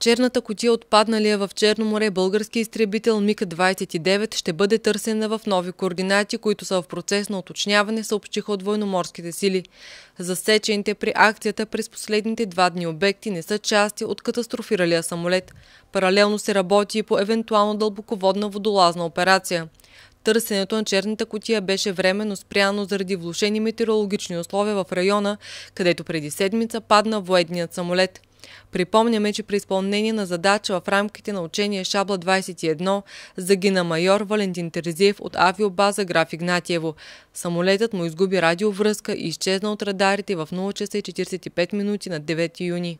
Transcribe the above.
Черната котия отпадналия в Черно море български изтребител МиК-29 ще бъде търсена в нови координати, които са в процес на уточняване, съобщиха от военноморските сили. Засечените при акцията през последните два дни обекти не са части от катастрофиралия самолет. Паралелно се работи и по евентуално дълбоководна водолазна операция. Търсенето на черната котия беше временно спряно заради влушени метеорологични условия в района, където преди седмица падна военният самолет – Припомняме, че при изпълнение на задача в рамките на учение Шабла 21 загина майор Валентин Терзиев от авиобаза Граф Игнатиево. Самолетът му изгуби радиовръзка и изчезна от радарите в 0 часа и 45 минути на 9 юни.